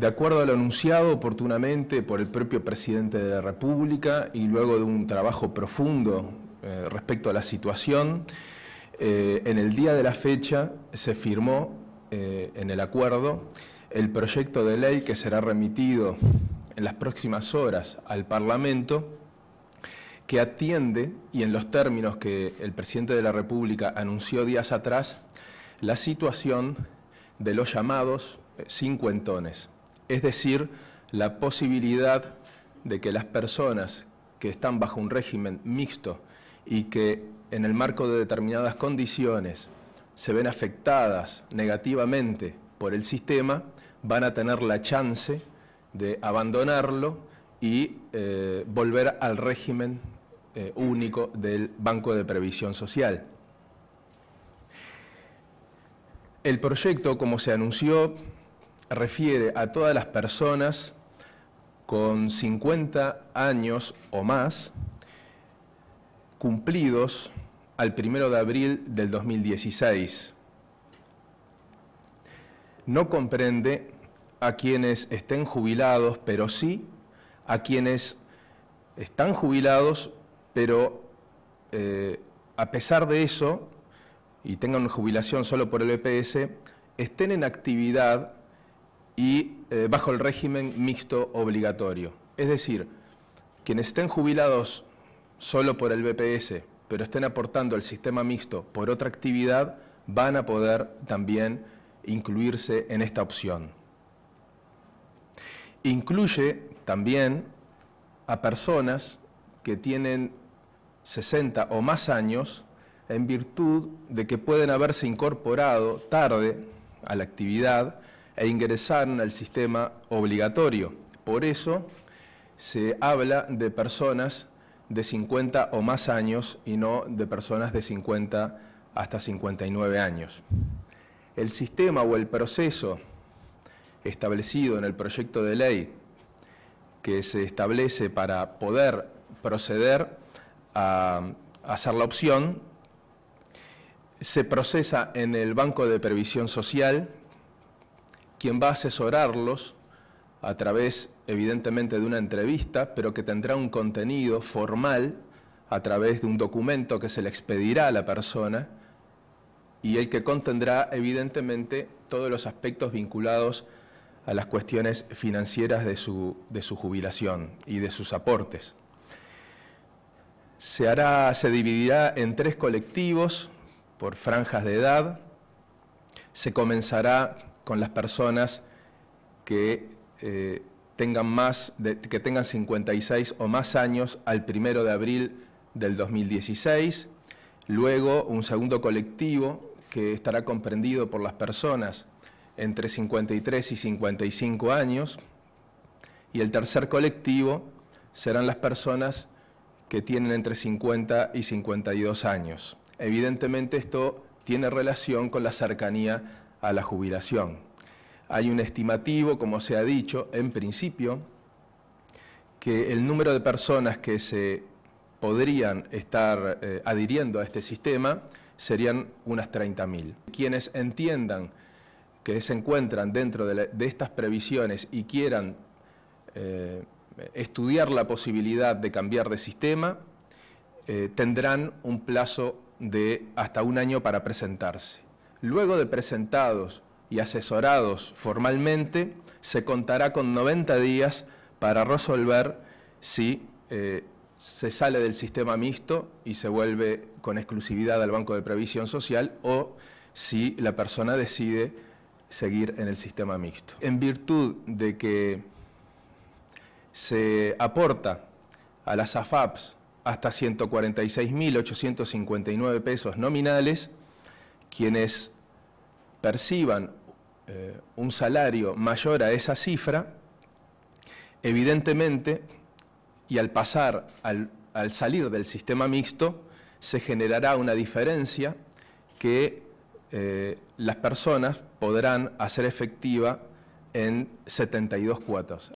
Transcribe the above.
de acuerdo a lo anunciado oportunamente por el propio presidente de la República y luego de un trabajo profundo eh, respecto a la situación, eh, en el día de la fecha se firmó eh, en el acuerdo el proyecto de ley que será remitido en las próximas horas al Parlamento, que atiende, y en los términos que el presidente de la República anunció días atrás, la situación de los llamados cincuentones, es decir, la posibilidad de que las personas que están bajo un régimen mixto y que en el marco de determinadas condiciones se ven afectadas negativamente por el sistema, van a tener la chance de abandonarlo y eh, volver al régimen eh, único del Banco de Previsión Social. El proyecto, como se anunció, refiere a todas las personas con 50 años o más cumplidos al 1 de abril del 2016. No comprende a quienes estén jubilados, pero sí a quienes están jubilados, pero eh, a pesar de eso, y tengan una jubilación solo por el EPS, estén en actividad y eh, bajo el régimen mixto obligatorio. Es decir, quienes estén jubilados solo por el BPS, pero estén aportando al sistema mixto por otra actividad, van a poder también incluirse en esta opción. Incluye también a personas que tienen 60 o más años en virtud de que pueden haberse incorporado tarde a la actividad e ingresaron al sistema obligatorio. Por eso se habla de personas de 50 o más años y no de personas de 50 hasta 59 años. El sistema o el proceso establecido en el proyecto de ley que se establece para poder proceder a hacer la opción se procesa en el Banco de Previsión Social quien va a asesorarlos a través, evidentemente, de una entrevista, pero que tendrá un contenido formal a través de un documento que se le expedirá a la persona y el que contendrá, evidentemente, todos los aspectos vinculados a las cuestiones financieras de su, jubilación y de sus aportes. Se, hará, se dividirá en tres colectivos por franjas de edad. Se comenzará con las personas que eh, tengan más que tengan 56 o más años al primero de abril del 2016. Luego, un segundo colectivo que estará comprendido por las personas entre 53 y 55 años. Y el tercer colectivo serán las personas que tienen entre 50 y 52 años. Evidentemente esto tiene relación con la cercanía a la jubilación. Hay un estimativo, como se ha dicho, en principio, que el número de personas que se podrían estar eh, adhiriendo a este sistema serían unas 30.000. Quienes entiendan que se encuentran dentro de, estas previsiones y quieran eh, estudiar la posibilidad de cambiar de sistema, eh, tendrán un plazo de hasta un año para presentarse. Luego de presentados y asesorados formalmente, se contará con 90 días para resolver si eh, se sale del sistema mixto y se vuelve con exclusividad al Banco de Previsión Social o si la persona decide seguir en el sistema mixto. En virtud de que se aporta a las AFAPs hasta 146.859 pesos nominales, quienes perciban eh, un salario mayor a esa cifra, evidentemente, y al pasar, al, salir del sistema mixto, se generará una diferencia que eh, las personas podrán hacer efectiva en 72 cuotas.